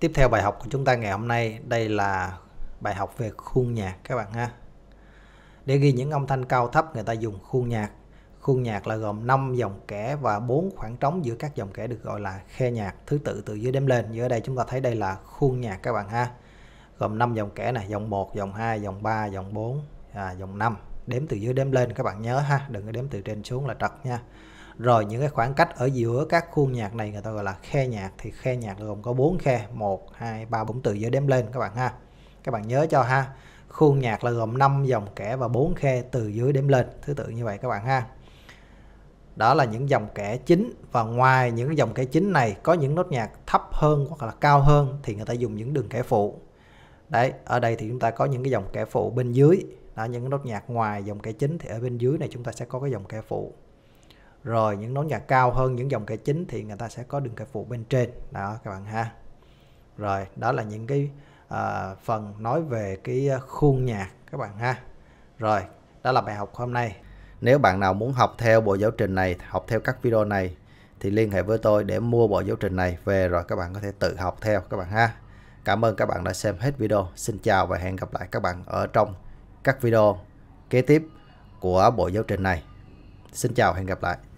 Tiếp theo bài học của chúng ta ngày hôm nay, đây là bài học về khuôn nhạc các bạn ha. Để ghi những âm thanh cao thấp người ta dùng khuôn nhạc. Khuôn nhạc là gồm 5 dòng kẻ và 4 khoảng trống giữa các dòng kẻ được gọi là khe nhạc thứ tự từ dưới đếm lên. Như ở đây chúng ta thấy đây là khuôn nhạc các bạn ha. Gồm 5 dòng kẻ này, dòng 1, dòng 2, dòng 3, dòng 4, à, dòng 5. Đếm từ dưới đếm lên các bạn nhớ ha, đừng có đếm từ trên xuống là trật nha rồi những cái khoảng cách ở giữa các khuôn nhạc này người ta gọi là khe nhạc thì khe nhạc gồm có 4 khe 1 2 3 4 từ dưới đếm lên các bạn ha các bạn nhớ cho ha khuôn nhạc là gồm 5 dòng kẻ và 4 khe từ dưới đếm lên thứ tự như vậy các bạn ha đó là những dòng kẻ chính và ngoài những dòng kẻ chính này có những nốt nhạc thấp hơn hoặc là cao hơn thì người ta dùng những đường kẻ phụ đấy ở đây thì chúng ta có những cái dòng kẻ phụ bên dưới đó những nốt nhạc ngoài dòng kẻ chính thì ở bên dưới này chúng ta sẽ có cái dòng kẻ phụ rồi những nón nhà cao hơn những dòng kẻ chính thì người ta sẽ có đường kẻ phụ bên trên đó các bạn ha rồi đó là những cái à, phần nói về cái khuôn nhạc các bạn ha rồi đó là bài học hôm nay nếu bạn nào muốn học theo bộ giáo trình này học theo các video này thì liên hệ với tôi để mua bộ giáo trình này về rồi các bạn có thể tự học theo các bạn ha cảm ơn các bạn đã xem hết video xin chào và hẹn gặp lại các bạn ở trong các video kế tiếp của bộ giáo trình này xin chào hẹn gặp lại